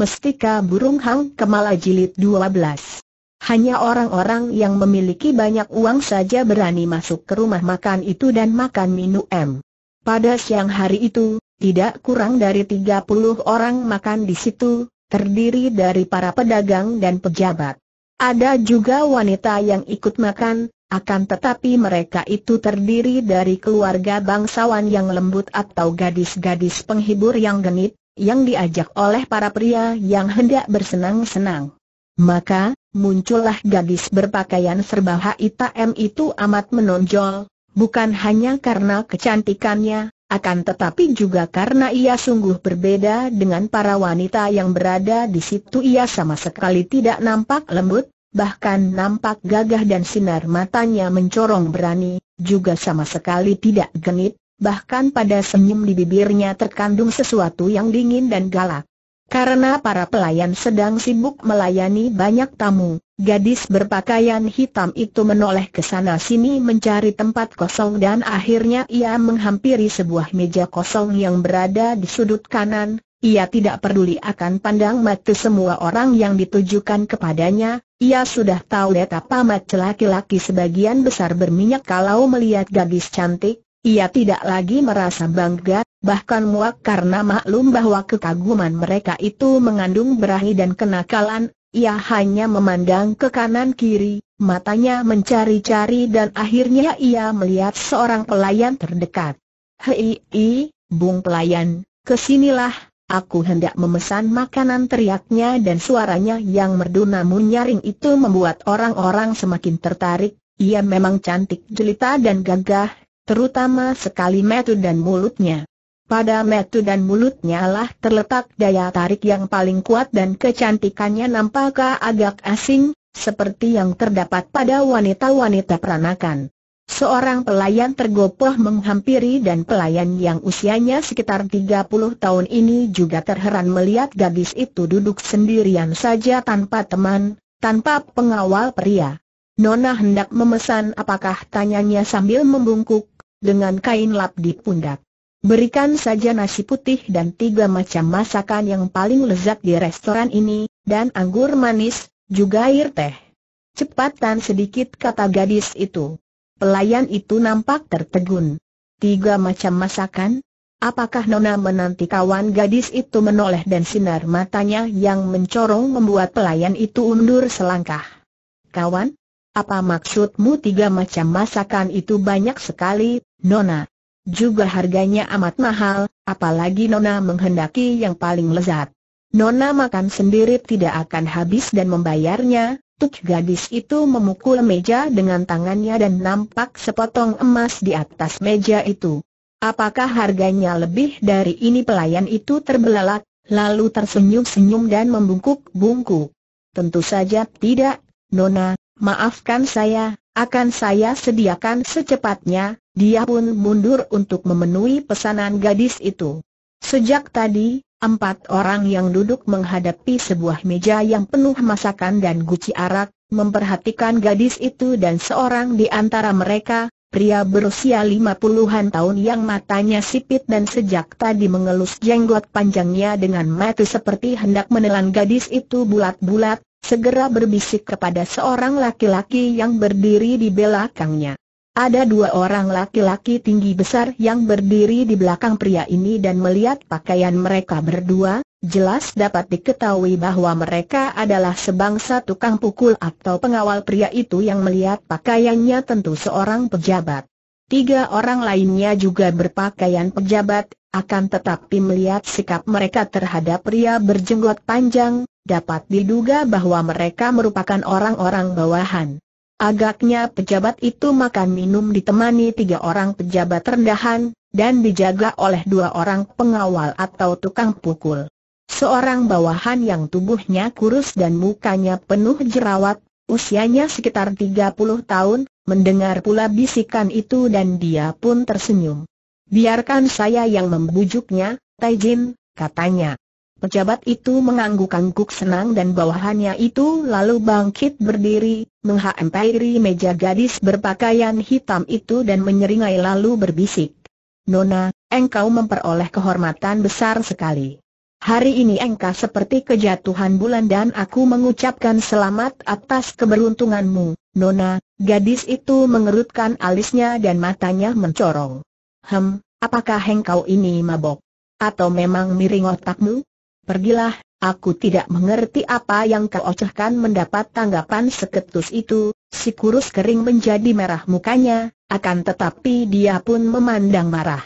Mestika Burung Hang Kemala Jilid 12. Hanya orang-orang yang memiliki banyak uang saja berani masuk ke rumah makan itu dan makan minum. Pada siang hari itu, tidak kurang dari 30 orang makan di situ, terdiri dari para pedagang dan pejabat. Ada juga wanita yang ikut makan, akan tetapi mereka itu terdiri dari keluarga bangsawan yang lembut atau gadis-gadis penghibur yang genit, yang diajak oleh para pria yang hendak bersenang-senang. Maka, muncullah gadis berpakaian serba hitam itu amat menonjol, bukan hanya karena kecantikannya, akan tetapi juga karena ia sungguh berbeda dengan para wanita yang berada di situ ia sama sekali tidak nampak lembut, bahkan nampak gagah dan sinar matanya mencorong berani, juga sama sekali tidak genit, bahkan pada senyum di bibirnya terkandung sesuatu yang dingin dan galak. Karena para pelayan sedang sibuk melayani banyak tamu, gadis berpakaian hitam itu menoleh ke sana-sini mencari tempat kosong dan akhirnya ia menghampiri sebuah meja kosong yang berada di sudut kanan. Ia tidak peduli akan pandang mata semua orang yang ditujukan kepadanya, ia sudah tahu betapa mata laki-laki sebagian besar berminyak kalau melihat gadis cantik, ia tidak lagi merasa bangga, bahkan muak karena maklum bahwa kekaguman mereka itu mengandung berahi dan kenakalan, ia hanya memandang ke kanan kiri, matanya mencari-cari dan akhirnya ia melihat seorang pelayan terdekat. Hei, hei, bung pelayan, kesinilah, aku hendak memesan makanan teriaknya dan suaranya yang merdu namun nyaring itu membuat orang-orang semakin tertarik, ia memang cantik jelita dan gagah, terutama sekali metu dan mulutnya. Pada metu dan mulutnya lah terletak daya tarik yang paling kuat dan kecantikannya nampak agak asing, seperti yang terdapat pada wanita-wanita peranakan. Seorang pelayan tergopoh menghampiri dan pelayan yang usianya sekitar 30 tahun ini juga terheran melihat gadis itu duduk sendirian saja tanpa teman, tanpa pengawal pria. Nona hendak memesan apakah tanyanya sambil membungkuk, dengan kain lap di pundak. Berikan saja nasi putih dan tiga macam masakan yang paling lezat di restoran ini, dan anggur manis, juga air teh. Cepatan sedikit kata gadis itu. Pelayan itu nampak tertegun. Tiga macam masakan? Apakah Nona menanti kawan gadis itu menoleh dan sinar matanya yang mencorong membuat pelayan itu undur selangkah? Kawan? Apa maksudmu tiga macam masakan itu banyak sekali, Nona? Juga harganya amat mahal, apalagi Nona menghendaki yang paling lezat. Nona makan sendiri tidak akan habis dan membayarnya, Tuk gadis itu memukul meja dengan tangannya dan nampak sepotong emas di atas meja itu. Apakah harganya lebih dari ini pelayan itu terbelalak, lalu tersenyum-senyum dan membungkuk-bungkuk. Tentu saja tidak, Nona, Maafkan saya, akan saya sediakan secepatnya, dia pun mundur untuk memenuhi pesanan gadis itu. Sejak tadi, empat orang yang duduk menghadapi sebuah meja yang penuh masakan dan guci arak, memperhatikan gadis itu dan seorang di antara mereka, pria berusia lima puluhan tahun yang matanya sipit dan sejak tadi mengelus jenggot panjangnya dengan mata seperti hendak menelan gadis itu bulat-bulat, segera berbisik kepada seorang laki-laki yang berdiri di belakangnya. Ada dua orang laki-laki tinggi besar yang berdiri di belakang pria ini dan melihat pakaian mereka berdua, jelas dapat diketahui bahwa mereka adalah sebangsa tukang pukul atau pengawal pria itu yang melihat pakaiannya tentu seorang pejabat. Tiga orang lainnya juga berpakaian pejabat, akan tetapi melihat sikap mereka terhadap pria berjenggot panjang, dapat diduga bahwa mereka merupakan orang-orang bawahan. Agaknya pejabat itu makan minum ditemani tiga orang pejabat rendahan, dan dijaga oleh dua orang pengawal atau tukang pukul. Seorang bawahan yang tubuhnya kurus dan mukanya penuh jerawat, usianya sekitar 30 tahun, mendengar pula bisikan itu dan dia pun tersenyum. Biarkan saya yang membujuknya, Taijin, katanya. Pejabat itu mengangguk-angguk senang dan bawahannya itu lalu bangkit berdiri, menghampiri meja gadis berpakaian hitam itu dan menyeringai lalu berbisik. Nona, engkau memperoleh kehormatan besar sekali. Hari ini engkau seperti kejatuhan bulan dan aku mengucapkan selamat atas keberuntunganmu, Nona. Gadis itu mengerutkan alisnya dan matanya mencorong. Hem, apakah engkau ini mabok? Atau memang miring otakmu? Pergilah, aku tidak mengerti apa yang kau ocehkan mendapat tanggapan seketus itu, si kurus kering menjadi merah mukanya, akan tetapi dia pun memandang marah.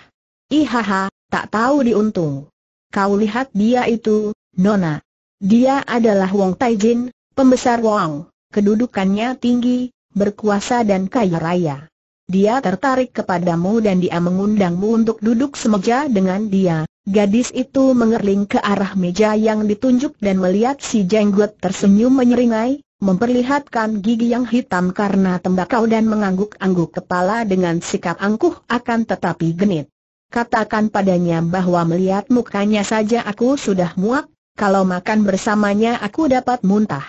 Ihaha, tak tahu diuntung. Kau lihat dia itu, Nona. Dia adalah Wong Taijin, pembesar Wong, kedudukannya tinggi, berkuasa dan kaya raya. Dia tertarik kepadamu dan dia mengundangmu untuk duduk semeja dengan dia. Gadis itu mengerling ke arah meja yang ditunjuk dan melihat si jenggot tersenyum menyeringai, memperlihatkan gigi yang hitam karena tembakau dan mengangguk-angguk kepala dengan sikap angkuh akan tetapi genit. Katakan padanya bahwa melihat mukanya saja aku sudah muak, kalau makan bersamanya aku dapat muntah.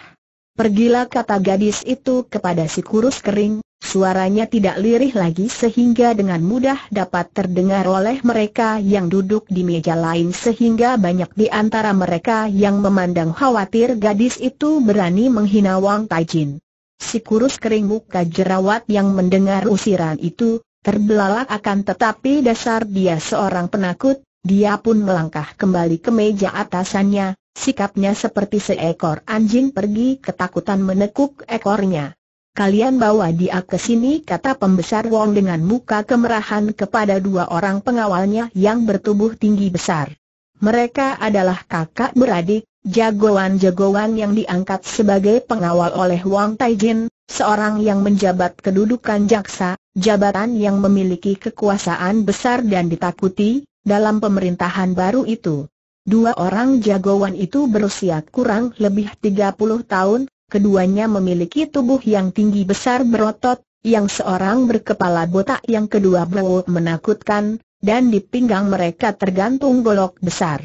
Pergilah kata gadis itu kepada si kurus kering, Suaranya tidak lirih lagi sehingga dengan mudah dapat terdengar oleh mereka yang duduk di meja lain sehingga banyak di antara mereka yang memandang khawatir gadis itu berani menghina Wang Taijin. Si kurus kering muka jerawat yang mendengar usiran itu, terbelalak akan tetapi dasar dia seorang penakut, dia pun melangkah kembali ke meja atasannya, sikapnya seperti seekor anjing pergi ketakutan menekuk ekornya. Kalian bawa dia ke sini kata pembesar Wong dengan muka kemerahan kepada dua orang pengawalnya yang bertubuh tinggi besar. Mereka adalah kakak beradik, jagoan-jagoan yang diangkat sebagai pengawal oleh Wang Taijin, seorang yang menjabat kedudukan jaksa, jabatan yang memiliki kekuasaan besar dan ditakuti, dalam pemerintahan baru itu. Dua orang jagoan itu berusia kurang lebih 30 tahun, Keduanya memiliki tubuh yang tinggi besar berotot, yang seorang berkepala botak yang kedua bau menakutkan, dan di pinggang mereka tergantung golok besar.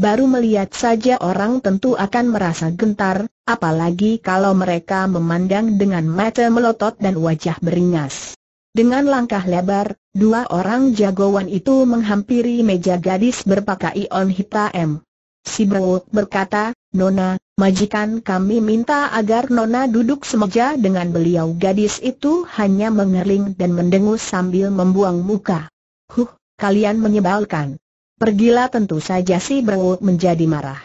Baru melihat saja orang tentu akan merasa gentar, apalagi kalau mereka memandang dengan mata melotot dan wajah beringas. Dengan langkah lebar, dua orang jagoan itu menghampiri meja gadis berpakaian hitam. Si Bro berkata, Nona, Majikan kami minta agar Nona duduk semeja dengan beliau gadis itu hanya mengering dan mendengus sambil membuang muka. Huh, kalian menyebalkan. Pergilah tentu saja si Bro menjadi marah.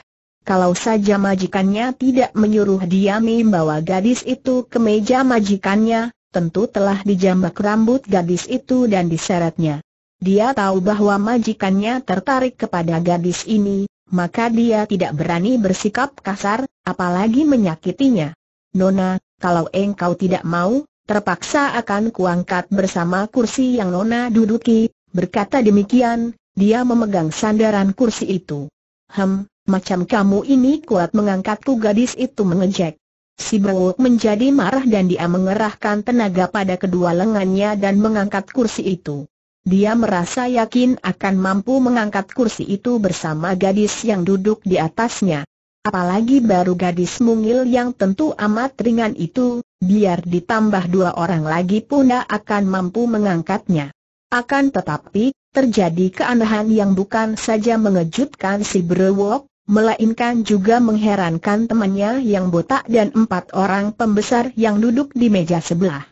Kalau saja majikannya tidak menyuruh dia membawa gadis itu ke meja majikannya, tentu telah dijambak rambut gadis itu dan diseretnya. Dia tahu bahwa majikannya tertarik kepada gadis ini, maka dia tidak berani bersikap kasar, apalagi menyakitinya. Nona, kalau engkau tidak mau, terpaksa akan kuangkat bersama kursi yang Nona duduki, berkata demikian, dia memegang sandaran kursi itu. Hem, macam kamu ini kuat mengangkatku gadis itu mengejek. Si Bowok menjadi marah dan dia mengerahkan tenaga pada kedua lengannya dan mengangkat kursi itu. Dia merasa yakin akan mampu mengangkat kursi itu bersama gadis yang duduk di atasnya. Apalagi baru gadis mungil yang tentu amat ringan itu, biar ditambah dua orang lagi tak akan mampu mengangkatnya. Akan tetapi, terjadi keanehan yang bukan saja mengejutkan si Brewok, melainkan juga mengherankan temannya yang botak dan empat orang pembesar yang duduk di meja sebelah.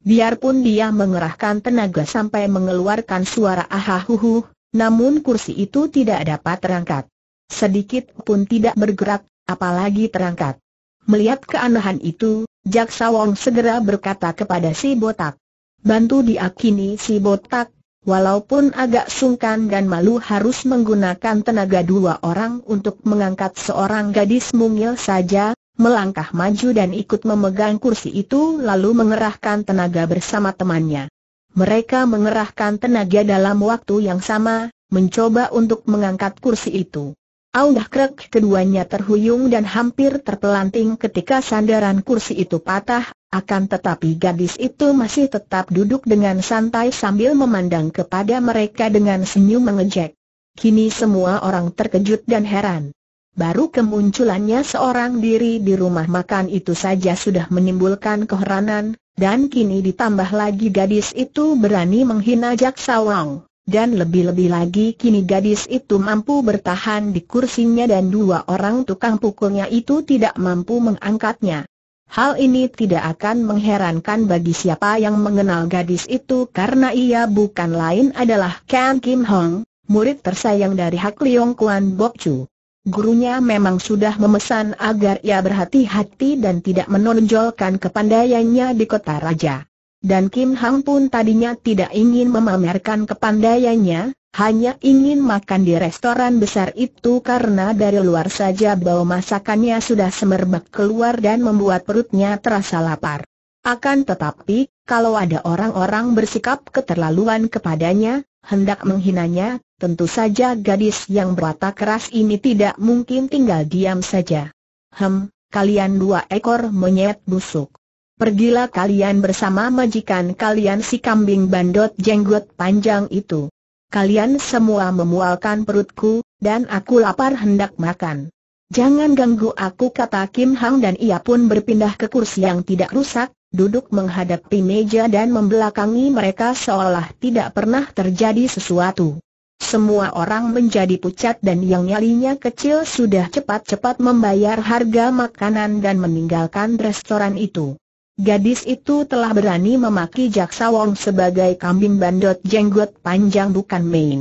Biarpun dia mengerahkan tenaga sampai mengeluarkan suara ahahuhu, namun kursi itu tidak dapat terangkat. Sedikit pun tidak bergerak, apalagi terangkat. Melihat keanehan itu, Jaksa Wong segera berkata kepada si botak. Bantu diakini si botak, walaupun agak sungkan dan malu harus menggunakan tenaga dua orang untuk mengangkat seorang gadis mungil saja, melangkah maju dan ikut memegang kursi itu lalu mengerahkan tenaga bersama temannya. Mereka mengerahkan tenaga dalam waktu yang sama, mencoba untuk mengangkat kursi itu. Aunggah krek keduanya terhuyung dan hampir terpelanting ketika sandaran kursi itu patah, akan tetapi gadis itu masih tetap duduk dengan santai sambil memandang kepada mereka dengan senyum mengejek. Kini semua orang terkejut dan heran. Baru kemunculannya seorang diri di rumah makan itu saja sudah menimbulkan keheranan, dan kini ditambah lagi gadis itu berani menghina Jaksa Wang. Dan lebih-lebih lagi kini gadis itu mampu bertahan di kursinya dan dua orang tukang pukulnya itu tidak mampu mengangkatnya. Hal ini tidak akan mengherankan bagi siapa yang mengenal gadis itu karena ia bukan lain adalah Ken Kim Hong, murid tersayang dari Hak Leong Kuan Bok Chu gurunya memang sudah memesan agar ia berhati-hati dan tidak menonjolkan kepandaiannya di kota raja. Dan Kim Hang pun tadinya tidak ingin memamerkan kepandaiannya, hanya ingin makan di restoran besar itu karena dari luar saja bau masakannya sudah semerbak keluar dan membuat perutnya terasa lapar. Akan tetapi, kalau ada orang-orang bersikap keterlaluan kepadanya, hendak menghinanya, Tentu saja gadis yang berwatak keras ini tidak mungkin tinggal diam saja. Hem, kalian dua ekor monyet busuk. Pergilah kalian bersama majikan kalian si kambing bandot jenggot panjang itu. Kalian semua memualkan perutku, dan aku lapar hendak makan. Jangan ganggu aku kata Kim Hang dan ia pun berpindah ke kursi yang tidak rusak, duduk menghadapi meja dan membelakangi mereka seolah tidak pernah terjadi sesuatu. Semua orang menjadi pucat dan yang nyalinya kecil sudah cepat-cepat membayar harga makanan dan meninggalkan restoran itu. Gadis itu telah berani memaki Jaksa Wong sebagai kambing bandot jenggot panjang bukan main.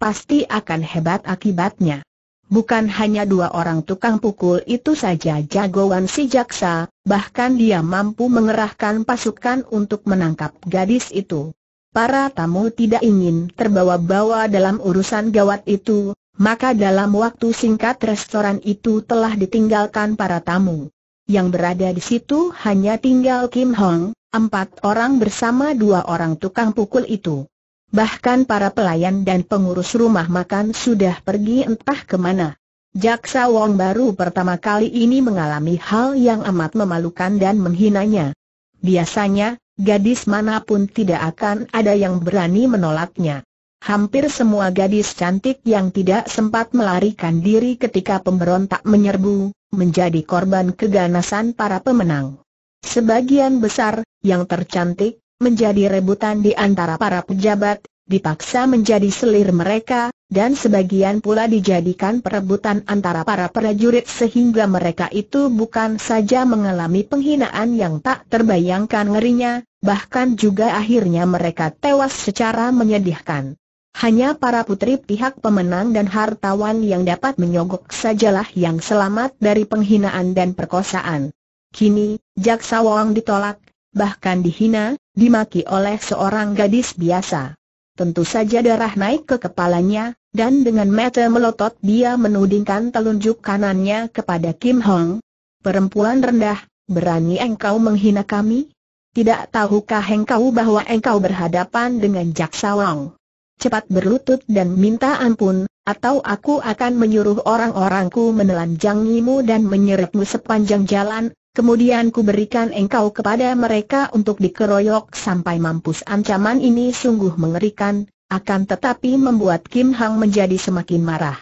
Pasti akan hebat akibatnya. Bukan hanya dua orang tukang pukul itu saja jagoan si jaksa, bahkan dia mampu mengerahkan pasukan untuk menangkap gadis itu para tamu tidak ingin terbawa-bawa dalam urusan gawat itu, maka dalam waktu singkat restoran itu telah ditinggalkan para tamu. Yang berada di situ hanya tinggal Kim Hong, empat orang bersama dua orang tukang pukul itu. Bahkan para pelayan dan pengurus rumah makan sudah pergi entah kemana. Jaksa Wong baru pertama kali ini mengalami hal yang amat memalukan dan menghinanya. Biasanya, gadis manapun tidak akan ada yang berani menolaknya. Hampir semua gadis cantik yang tidak sempat melarikan diri ketika pemberontak menyerbu, menjadi korban keganasan para pemenang. Sebagian besar, yang tercantik, menjadi rebutan di antara para pejabat, dipaksa menjadi selir mereka, dan sebagian pula dijadikan perebutan antara para prajurit sehingga mereka itu bukan saja mengalami penghinaan yang tak terbayangkan ngerinya, bahkan juga akhirnya mereka tewas secara menyedihkan. Hanya para putri pihak pemenang dan hartawan yang dapat menyogok sajalah yang selamat dari penghinaan dan perkosaan. Kini, Jaksa Wong ditolak, bahkan dihina, dimaki oleh seorang gadis biasa. Tentu saja darah naik ke kepalanya, dan dengan mata melotot dia menudingkan telunjuk kanannya kepada Kim Hong. Perempuan rendah, berani engkau menghina kami? Tidak tahukah engkau bahwa engkau berhadapan dengan Jaksa Wang? Cepat berlutut dan minta ampun, atau aku akan menyuruh orang-orangku menelanjangimu dan menyeretmu sepanjang jalan, Kemudian ku berikan engkau kepada mereka untuk dikeroyok sampai mampus ancaman ini sungguh mengerikan, akan tetapi membuat Kim Hang menjadi semakin marah.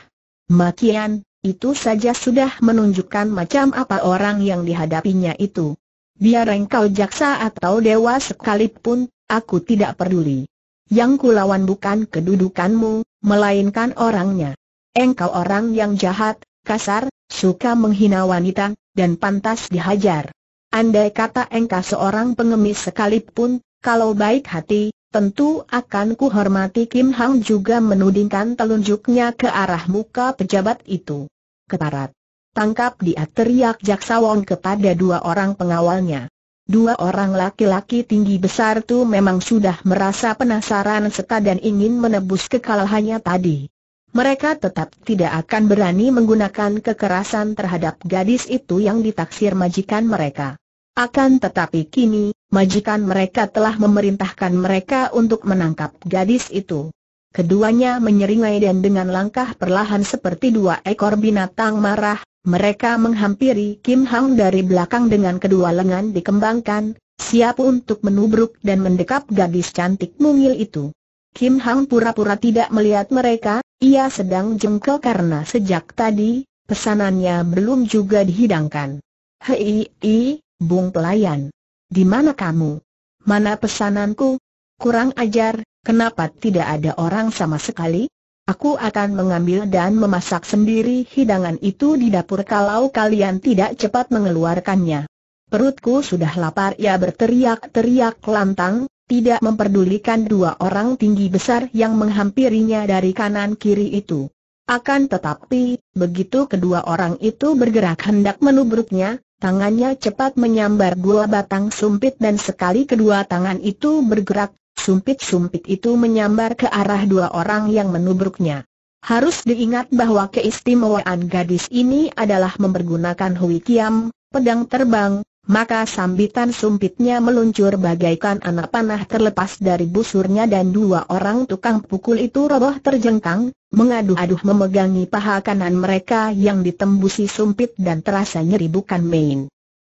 Makian, itu saja sudah menunjukkan macam apa orang yang dihadapinya itu. Biar engkau jaksa atau dewa sekalipun, aku tidak peduli. Yang kulawan bukan kedudukanmu, melainkan orangnya. Engkau orang yang jahat, kasar, suka menghina wanita, dan pantas dihajar. Andai kata engkau seorang pengemis sekalipun, kalau baik hati, tentu akan kuhormati Kim Hang juga menudingkan telunjuknya ke arah muka pejabat itu. Keparat. Tangkap dia teriak Jaksa Wong kepada dua orang pengawalnya. Dua orang laki-laki tinggi besar itu memang sudah merasa penasaran serta ingin menebus kekalahannya tadi mereka tetap tidak akan berani menggunakan kekerasan terhadap gadis itu yang ditaksir majikan mereka. Akan tetapi kini, majikan mereka telah memerintahkan mereka untuk menangkap gadis itu. Keduanya menyeringai dan dengan langkah perlahan seperti dua ekor binatang marah, mereka menghampiri Kim Hang dari belakang dengan kedua lengan dikembangkan, siap untuk menubruk dan mendekap gadis cantik mungil itu. Kim Hang pura-pura tidak melihat mereka, ia sedang jengkel karena sejak tadi, pesanannya belum juga dihidangkan. Hei, i, bung pelayan. Di mana kamu? Mana pesananku? Kurang ajar, kenapa tidak ada orang sama sekali? Aku akan mengambil dan memasak sendiri hidangan itu di dapur kalau kalian tidak cepat mengeluarkannya. Perutku sudah lapar ia berteriak-teriak lantang, tidak memperdulikan dua orang tinggi besar yang menghampirinya dari kanan kiri itu. Akan tetapi, begitu kedua orang itu bergerak hendak menubruknya, tangannya cepat menyambar dua batang sumpit dan sekali kedua tangan itu bergerak, sumpit-sumpit itu menyambar ke arah dua orang yang menubruknya. Harus diingat bahwa keistimewaan gadis ini adalah mempergunakan Hui Kiam, pedang terbang, maka sambitan sumpitnya meluncur bagaikan anak panah terlepas dari busurnya dan dua orang tukang pukul itu roboh terjengkang, mengaduh-aduh memegangi paha kanan mereka yang ditembusi sumpit dan terasa nyeri bukan main.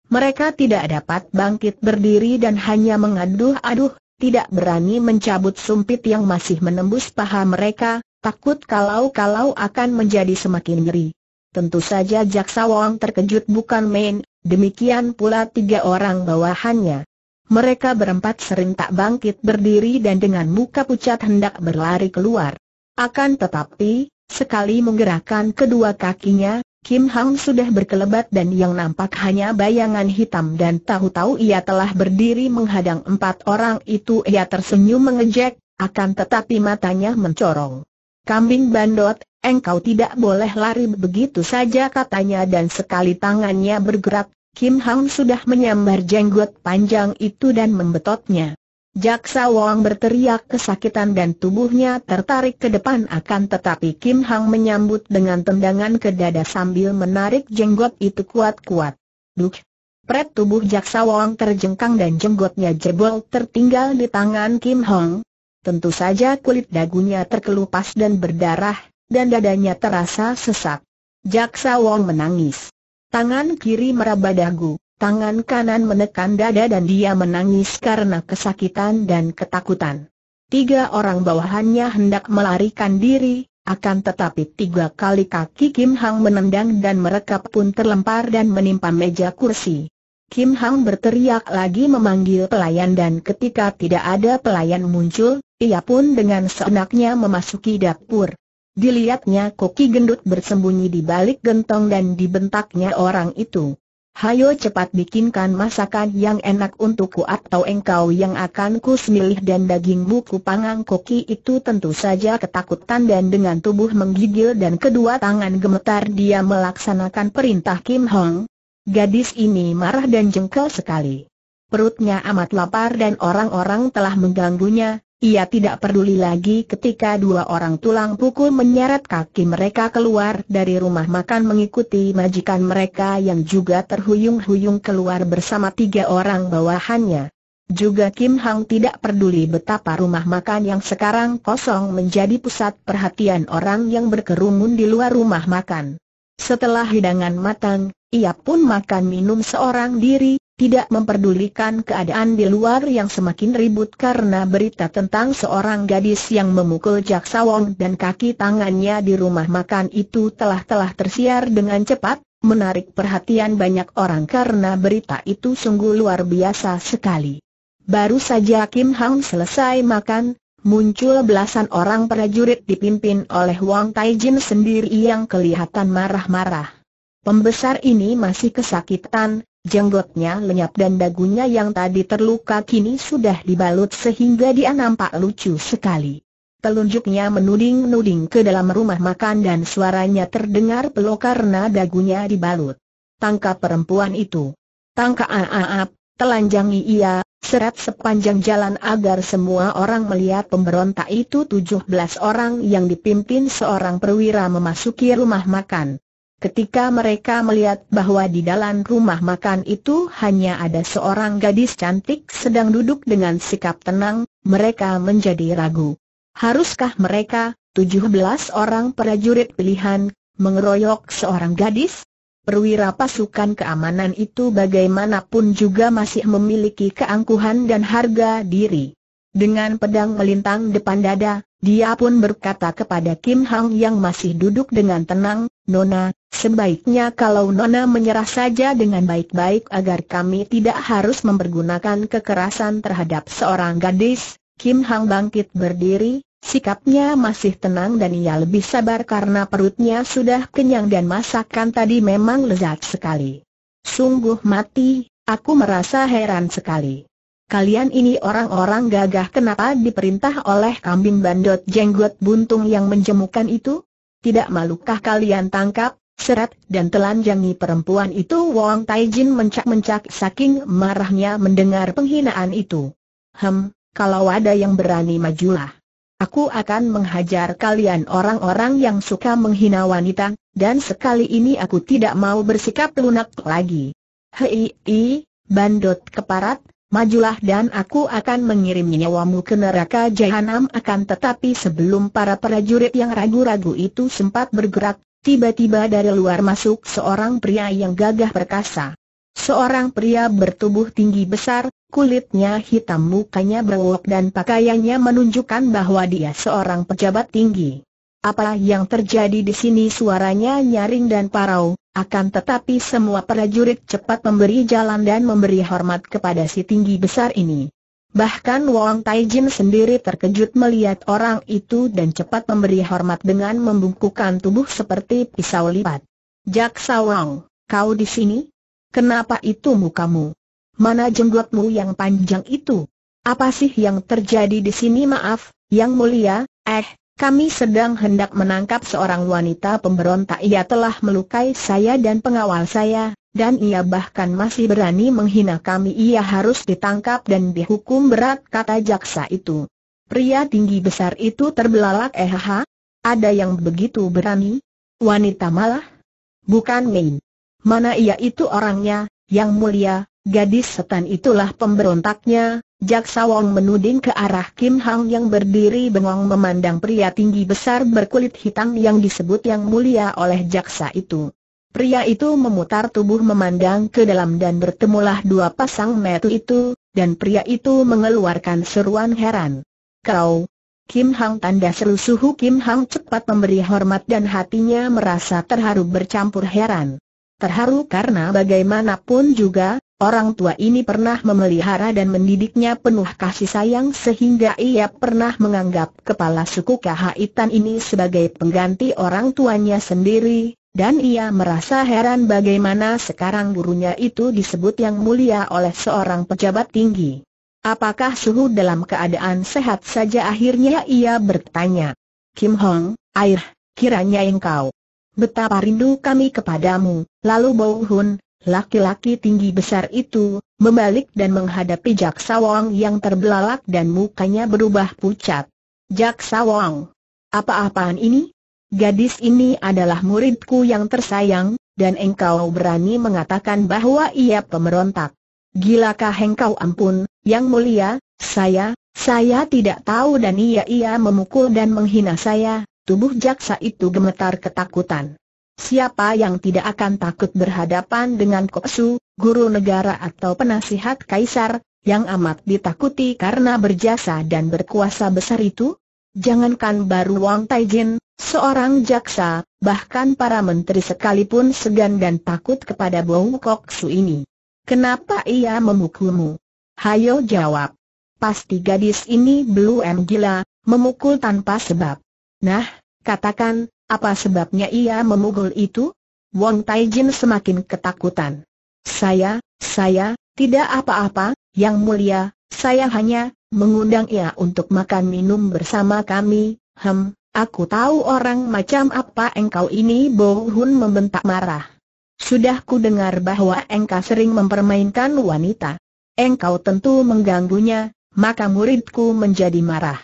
Mereka tidak dapat bangkit berdiri dan hanya mengaduh-aduh, tidak berani mencabut sumpit yang masih menembus paha mereka, takut kalau-kalau akan menjadi semakin nyeri. Tentu saja Jaksa Wong terkejut bukan main, Demikian pula tiga orang bawahannya. Mereka berempat sering tak bangkit berdiri dan dengan muka pucat hendak berlari keluar. Akan tetapi, sekali menggerakkan kedua kakinya, Kim Hang sudah berkelebat dan yang nampak hanya bayangan hitam dan tahu-tahu ia telah berdiri menghadang empat orang itu ia tersenyum mengejek, akan tetapi matanya mencorong. Kambing bandot, Engkau tidak boleh lari begitu saja katanya dan sekali tangannya bergerak, Kim Hang sudah menyambar jenggot panjang itu dan membetotnya. Jaksa Wong berteriak kesakitan dan tubuhnya tertarik ke depan akan tetapi Kim Hang menyambut dengan tendangan ke dada sambil menarik jenggot itu kuat-kuat. Duk! Pret tubuh Jaksa Wong terjengkang dan jenggotnya jebol tertinggal di tangan Kim Hong. Tentu saja kulit dagunya terkelupas dan berdarah, dan dadanya terasa sesak. Jaksa Wong menangis. Tangan kiri meraba dagu, tangan kanan menekan dada dan dia menangis karena kesakitan dan ketakutan. Tiga orang bawahannya hendak melarikan diri, akan tetapi tiga kali kaki Kim Hang menendang dan mereka pun terlempar dan menimpa meja kursi. Kim Hang berteriak lagi memanggil pelayan dan ketika tidak ada pelayan muncul, ia pun dengan seenaknya memasuki dapur. Dilihatnya koki gendut bersembunyi di balik gentong dan dibentaknya orang itu. Hayo cepat bikinkan masakan yang enak untukku atau engkau yang akan kusmilih dan daging buku panggang." koki itu tentu saja ketakutan dan dengan tubuh menggigil dan kedua tangan gemetar dia melaksanakan perintah Kim Hong. Gadis ini marah dan jengkel sekali. Perutnya amat lapar dan orang-orang telah mengganggunya, ia tidak peduli lagi ketika dua orang tulang pukul menyeret kaki mereka keluar dari rumah makan mengikuti majikan mereka yang juga terhuyung-huyung keluar bersama tiga orang bawahannya. Juga Kim Hang tidak peduli betapa rumah makan yang sekarang kosong menjadi pusat perhatian orang yang berkerumun di luar rumah makan. Setelah hidangan matang, ia pun makan minum seorang diri, tidak memperdulikan keadaan di luar yang semakin ribut karena berita tentang seorang gadis yang memukul Jaksa Wong dan kaki tangannya di rumah makan itu telah-telah tersiar dengan cepat, menarik perhatian banyak orang karena berita itu sungguh luar biasa sekali. Baru saja Kim Hang selesai makan, muncul belasan orang prajurit dipimpin oleh Wang Taijin sendiri yang kelihatan marah-marah. Pembesar ini masih kesakitan, Jenggotnya lenyap dan dagunya yang tadi terluka kini sudah dibalut sehingga dia nampak lucu sekali. Telunjuknya menuding-nuding ke dalam rumah makan dan suaranya terdengar pelok karena dagunya dibalut. Tangkap perempuan itu. Tangkap aap, ah, ah, ah, telanjangi ia, seret sepanjang jalan agar semua orang melihat pemberontak itu 17 orang yang dipimpin seorang perwira memasuki rumah makan. Ketika mereka melihat bahwa di dalam rumah makan itu hanya ada seorang gadis cantik sedang duduk dengan sikap tenang, mereka menjadi ragu. Haruskah mereka, 17 orang prajurit pilihan, mengeroyok seorang gadis? Perwira pasukan keamanan itu bagaimanapun juga masih memiliki keangkuhan dan harga diri. Dengan pedang melintang depan dada, dia pun berkata kepada Kim Hang yang masih duduk dengan tenang, Nona, sebaiknya kalau Nona menyerah saja dengan baik-baik agar kami tidak harus mempergunakan kekerasan terhadap seorang gadis. Kim Hang bangkit berdiri, Sikapnya masih tenang dan ia lebih sabar karena perutnya sudah kenyang dan masakan tadi memang lezat sekali. Sungguh mati, aku merasa heran sekali. Kalian ini orang-orang gagah kenapa diperintah oleh kambing bandot jenggot buntung yang menjemukan itu? Tidak malukah kalian tangkap, seret dan telanjangi perempuan itu? Wong Taijin mencak-mencak saking marahnya mendengar penghinaan itu. Hem, kalau ada yang berani majulah. Aku akan menghajar kalian orang-orang yang suka menghina wanita, dan sekali ini aku tidak mau bersikap lunak lagi. Hei, bandot keparat, Majulah dan aku akan mengirim nyawamu ke neraka jahanam akan tetapi sebelum para prajurit yang ragu-ragu itu sempat bergerak, tiba-tiba dari luar masuk seorang pria yang gagah perkasa. Seorang pria bertubuh tinggi besar, kulitnya hitam mukanya berwok dan pakaiannya menunjukkan bahwa dia seorang pejabat tinggi. Apa yang terjadi di sini suaranya nyaring dan parau, akan tetapi semua prajurit cepat memberi jalan dan memberi hormat kepada si tinggi besar ini. Bahkan Wong Taijin sendiri terkejut melihat orang itu dan cepat memberi hormat dengan membungkukkan tubuh seperti pisau lipat. Jaksa Wong, kau di sini? Kenapa itu mukamu? Mana jenggotmu yang panjang itu? Apa sih yang terjadi di sini maaf, yang mulia? Eh, kami sedang hendak menangkap seorang wanita pemberontak ia telah melukai saya dan pengawal saya, dan ia bahkan masih berani menghina kami ia harus ditangkap dan dihukum berat kata jaksa itu. Pria tinggi besar itu terbelalak eh ada yang begitu berani? Wanita malah? Bukan main. Mana ia itu orangnya, yang mulia, Gadis setan itulah pemberontaknya, Jaksa Wong menuding ke arah Kim Hang yang berdiri bengong memandang pria tinggi besar berkulit hitam yang disebut yang mulia oleh jaksa itu. Pria itu memutar tubuh memandang ke dalam dan bertemulah dua pasang metu itu, dan pria itu mengeluarkan seruan heran. Kau, Kim Hang tanda seru suhu Kim Hang cepat memberi hormat dan hatinya merasa terharu bercampur heran. Terharu karena bagaimanapun juga, Orang tua ini pernah memelihara dan mendidiknya penuh kasih sayang sehingga ia pernah menganggap kepala suku Kahaitan ini sebagai pengganti orang tuanya sendiri, dan ia merasa heran bagaimana sekarang gurunya itu disebut yang mulia oleh seorang pejabat tinggi. Apakah suhu dalam keadaan sehat saja akhirnya ia bertanya. Kim Hong, air, kiranya engkau. Betapa rindu kami kepadamu, lalu Bau Hun, Laki-laki tinggi besar itu, membalik dan menghadapi Jaksa Wong yang terbelalak dan mukanya berubah pucat. Jaksa Wong, apa-apaan ini? Gadis ini adalah muridku yang tersayang, dan engkau berani mengatakan bahwa ia pemberontak? Gilakah engkau ampun, yang mulia, saya, saya tidak tahu dan ia-ia memukul dan menghina saya, tubuh jaksa itu gemetar ketakutan. Siapa yang tidak akan takut berhadapan dengan Koksu, guru negara atau penasihat kaisar, yang amat ditakuti karena berjasa dan berkuasa besar itu? Jangankan baru Wang Taijin, seorang jaksa, bahkan para menteri sekalipun segan dan takut kepada bau Koksu ini. Kenapa ia memukulmu? Hayo jawab. Pasti gadis ini belum gila, memukul tanpa sebab. Nah, katakan, apa sebabnya ia memukul itu? Wong Taijin semakin ketakutan. Saya, saya, tidak apa-apa, Yang Mulia, saya hanya mengundang ia untuk makan minum bersama kami. Hem, aku tahu orang macam apa engkau ini Bo Hun membentak marah. Sudah ku dengar bahwa engkau sering mempermainkan wanita. Engkau tentu mengganggunya, maka muridku menjadi marah.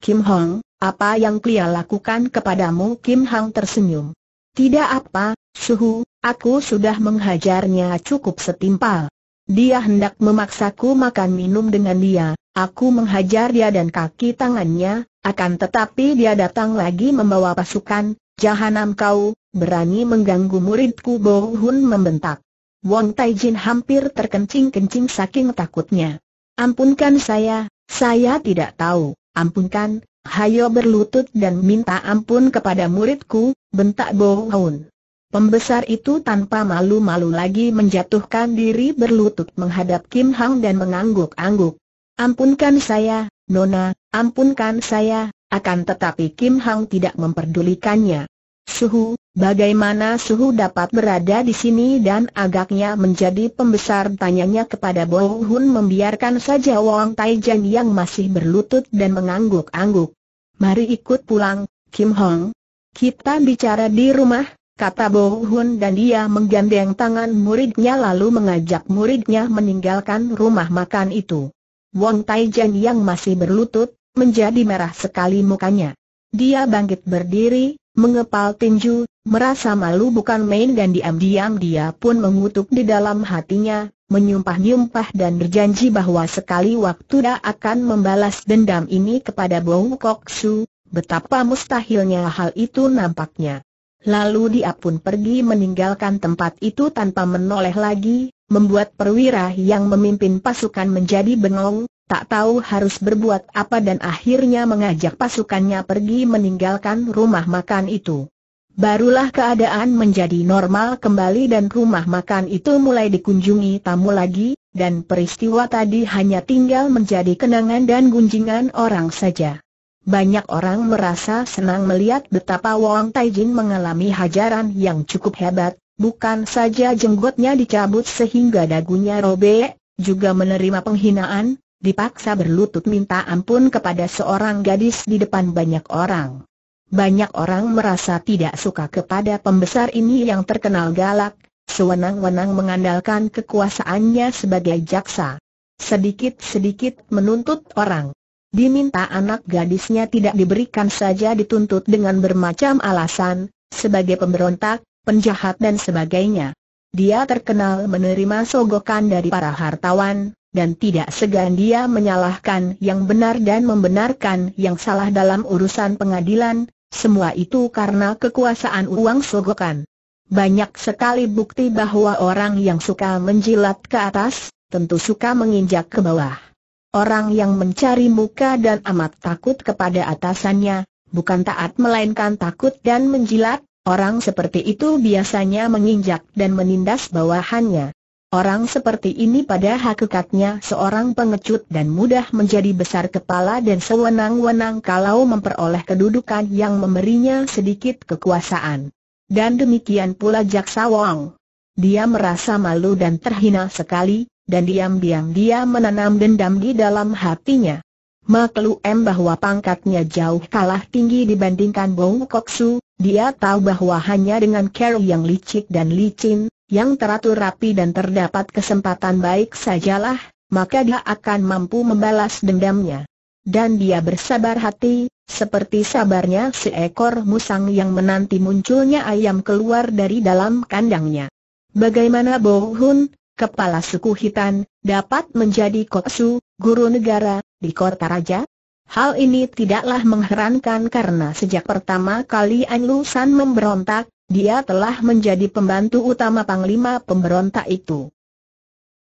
Kim Hong, apa yang Klia lakukan kepadamu Kim Hang tersenyum. Tidak apa, Suhu, aku sudah menghajarnya cukup setimpal. Dia hendak memaksaku makan minum dengan dia, aku menghajar dia dan kaki tangannya, akan tetapi dia datang lagi membawa pasukan, jahanam kau, berani mengganggu muridku Bo Hun membentak. Wong Taijin hampir terkencing-kencing saking takutnya. Ampunkan saya, saya tidak tahu, ampunkan, Hayo berlutut dan minta ampun kepada muridku, bentak Bo Haun. Pembesar itu tanpa malu-malu lagi menjatuhkan diri berlutut menghadap Kim Hang dan mengangguk-angguk. Ampunkan saya, Nona, ampunkan saya, akan tetapi Kim Hang tidak memperdulikannya. Suhu, bagaimana Suhu dapat berada di sini dan agaknya menjadi pembesar tanyanya kepada Bo Hun membiarkan saja Wang Taijan yang masih berlutut dan mengangguk-angguk. Mari ikut pulang, Kim Hong. Kita bicara di rumah, kata Bo Hun dan dia menggandeng tangan muridnya lalu mengajak muridnya meninggalkan rumah makan itu. Wong Tai Jan yang masih berlutut, menjadi merah sekali mukanya. Dia bangkit berdiri, mengepal tinju, merasa malu bukan main dan diam-diam dia pun mengutuk di dalam hatinya, menyumpah-nyumpah dan berjanji bahwa sekali waktu dia akan membalas dendam ini kepada Bong Kok Su, betapa mustahilnya hal itu nampaknya. Lalu dia pun pergi meninggalkan tempat itu tanpa menoleh lagi, membuat perwira yang memimpin pasukan menjadi bengong, tak tahu harus berbuat apa dan akhirnya mengajak pasukannya pergi meninggalkan rumah makan itu. Barulah keadaan menjadi normal kembali dan rumah makan itu mulai dikunjungi tamu lagi, dan peristiwa tadi hanya tinggal menjadi kenangan dan gunjingan orang saja. Banyak orang merasa senang melihat betapa Wang Taijin mengalami hajaran yang cukup hebat, bukan saja jenggotnya dicabut sehingga dagunya robek, juga menerima penghinaan, dipaksa berlutut minta ampun kepada seorang gadis di depan banyak orang. Banyak orang merasa tidak suka kepada pembesar ini yang terkenal galak, sewenang-wenang mengandalkan kekuasaannya sebagai jaksa. Sedikit-sedikit menuntut orang. Diminta anak gadisnya tidak diberikan saja dituntut dengan bermacam alasan, sebagai pemberontak, penjahat dan sebagainya. Dia terkenal menerima sogokan dari para hartawan, dan tidak segan dia menyalahkan yang benar dan membenarkan yang salah dalam urusan pengadilan, semua itu karena kekuasaan uang sogokan. Banyak sekali bukti bahwa orang yang suka menjilat ke atas, tentu suka menginjak ke bawah. Orang yang mencari muka dan amat takut kepada atasannya, bukan taat melainkan takut dan menjilat, Orang seperti itu biasanya menginjak dan menindas bawahannya. Orang seperti ini pada hakikatnya seorang pengecut dan mudah menjadi besar kepala dan sewenang-wenang kalau memperoleh kedudukan yang memberinya sedikit kekuasaan. Dan demikian pula Jaksa Wong. Dia merasa malu dan terhina sekali, dan diam-diam dia menanam dendam di dalam hatinya. Maklum bahwa pangkatnya jauh kalah tinggi dibandingkan Bong Koksu, dia tahu bahwa hanya dengan Carol yang licik dan licin, yang teratur rapi dan terdapat kesempatan baik sajalah, maka dia akan mampu membalas dendamnya. Dan dia bersabar hati, seperti sabarnya seekor musang yang menanti munculnya ayam keluar dari dalam kandangnya. Bagaimana Bo Hun, kepala suku Hitan, dapat menjadi koksu, guru negara, di kota raja? Hal ini tidaklah mengherankan karena sejak pertama kali An Lu San memberontak, dia telah menjadi pembantu utama Panglima pemberontak itu.